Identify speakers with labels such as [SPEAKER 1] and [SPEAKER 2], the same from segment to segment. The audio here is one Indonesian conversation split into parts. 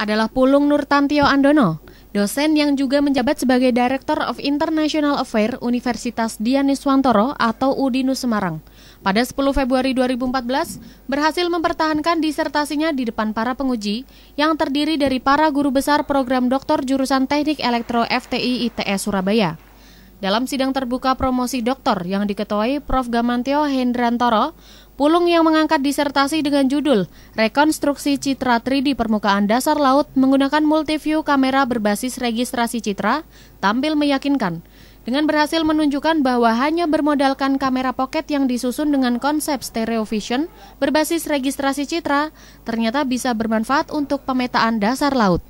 [SPEAKER 1] adalah Pulung Nurtantio Andono, dosen yang juga menjabat sebagai Director of International Affairs Universitas Dianiswantoro atau UDINU Semarang. Pada 10 Februari 2014, berhasil mempertahankan disertasinya di depan para penguji yang terdiri dari para guru besar program doktor jurusan Teknik Elektro FTI ITS e Surabaya. Dalam sidang terbuka promosi doktor yang diketuai Prof. Gamantio Hendrantoro, Pulung yang mengangkat disertasi dengan judul Rekonstruksi Citra 3D Permukaan Dasar Laut menggunakan multiview kamera berbasis registrasi citra tampil meyakinkan dengan berhasil menunjukkan bahwa hanya bermodalkan kamera pocket yang disusun dengan konsep stereo vision berbasis registrasi citra ternyata bisa bermanfaat untuk pemetaan dasar laut.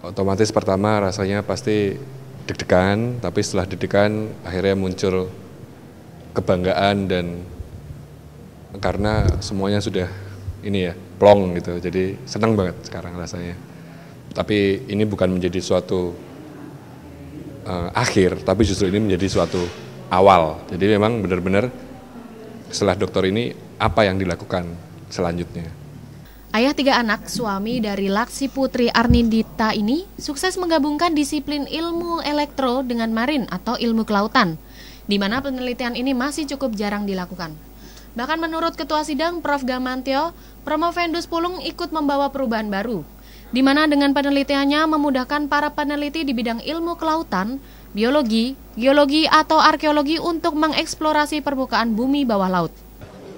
[SPEAKER 2] Otomatis pertama rasanya pasti deg-degan, tapi setelah deg-degan akhirnya muncul kebanggaan dan karena semuanya sudah ini ya plong gitu, jadi senang banget sekarang rasanya. Tapi ini bukan menjadi suatu uh, akhir, tapi justru ini menjadi suatu awal. Jadi memang benar-benar setelah dokter ini apa yang dilakukan selanjutnya.
[SPEAKER 1] Ayah tiga anak, suami dari Laksi Putri Arnindita ini sukses menggabungkan disiplin ilmu elektro dengan marin atau ilmu kelautan, di mana penelitian ini masih cukup jarang dilakukan. Bahkan menurut Ketua Sidang Prof. Gamantio, Promovendus Pulung ikut membawa perubahan baru, di mana dengan penelitiannya memudahkan para peneliti di bidang ilmu kelautan, biologi, geologi, atau arkeologi untuk mengeksplorasi permukaan bumi bawah laut.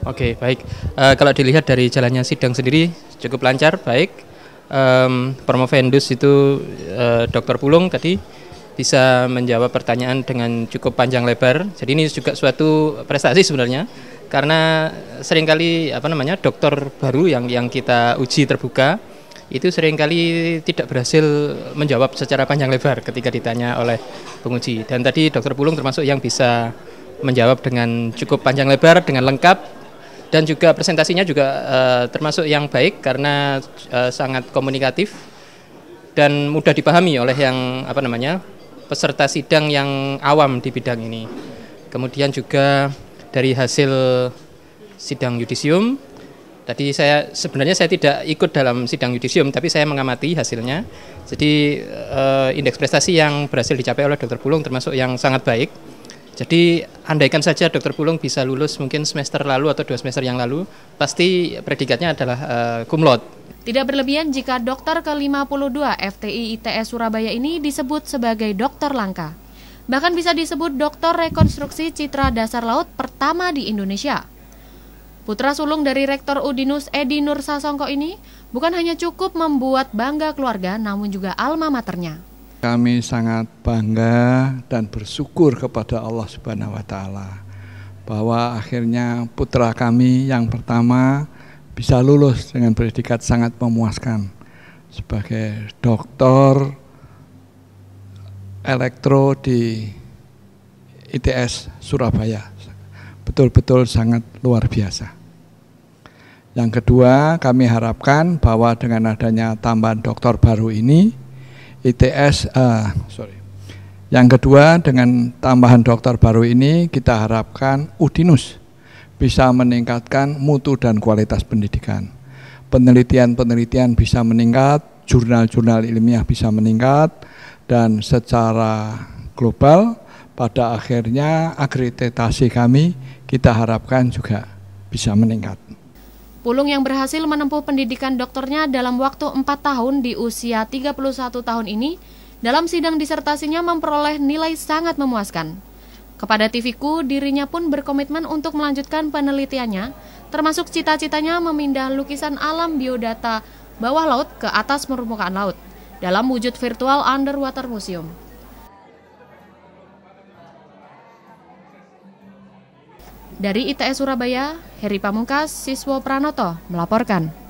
[SPEAKER 3] Oke, okay, baik. Uh, kalau dilihat dari jalannya sidang sendiri cukup lancar, baik. Um, Promovendus itu uh, eh, Dr. Pulung tadi bisa menjawab pertanyaan dengan cukup panjang lebar. Jadi ini juga suatu prestasi sebenarnya karena seringkali apa namanya dokter baru yang yang kita uji terbuka itu seringkali tidak berhasil menjawab secara panjang lebar ketika ditanya oleh penguji. Dan tadi Dokter Pulung termasuk yang bisa menjawab dengan cukup panjang lebar dengan lengkap dan juga presentasinya juga uh, termasuk yang baik karena uh, sangat komunikatif dan mudah dipahami oleh yang apa namanya peserta sidang yang awam di bidang ini. Kemudian juga dari hasil sidang yudisium tadi saya sebenarnya saya tidak ikut dalam sidang yudisium tapi saya mengamati hasilnya jadi uh, indeks prestasi yang berhasil dicapai oleh Dr. Pulung termasuk yang sangat baik jadi andaikan saja Dokter Pulung bisa lulus mungkin semester lalu atau dua semester yang lalu, pasti predikatnya adalah uh, cum laude.
[SPEAKER 1] Tidak berlebihan jika dokter ke-52 FTI ITS Surabaya ini disebut sebagai dokter langka. Bahkan bisa disebut dokter rekonstruksi citra dasar laut pertama di Indonesia. Putra sulung dari Rektor Udinus Edi Nur Sasongko ini bukan hanya cukup membuat bangga keluarga namun juga alma maternya.
[SPEAKER 2] Kami sangat bangga dan bersyukur kepada Allah Subhanahu wa taala bahwa akhirnya putra kami yang pertama bisa lulus dengan predikat sangat memuaskan sebagai doktor elektro di ITS Surabaya. Betul-betul sangat luar biasa. Yang kedua, kami harapkan bahwa dengan adanya tambahan doktor baru ini, ITS uh, ah, sorry. Yang kedua dengan tambahan dokter baru ini kita harapkan Udinus bisa meningkatkan mutu dan kualitas pendidikan. Penelitian-penelitian bisa meningkat, jurnal-jurnal ilmiah bisa meningkat dan secara global pada akhirnya akreditasi kami kita harapkan juga bisa meningkat.
[SPEAKER 1] Pulung yang berhasil menempuh pendidikan dokternya dalam waktu 4 tahun di usia 31 tahun ini, dalam sidang disertasinya memperoleh nilai sangat memuaskan. Kepada TVku, dirinya pun berkomitmen untuk melanjutkan penelitiannya, termasuk cita-citanya memindah lukisan alam biodata bawah laut ke atas permukaan laut dalam wujud virtual underwater museum. Dari ITS Surabaya, Heri Pamungkas, Siswo Pranoto melaporkan.